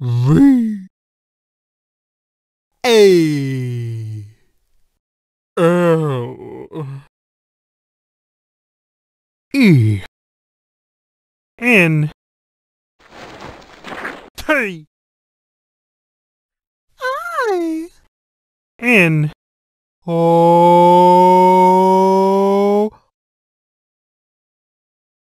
V A L E N T I N O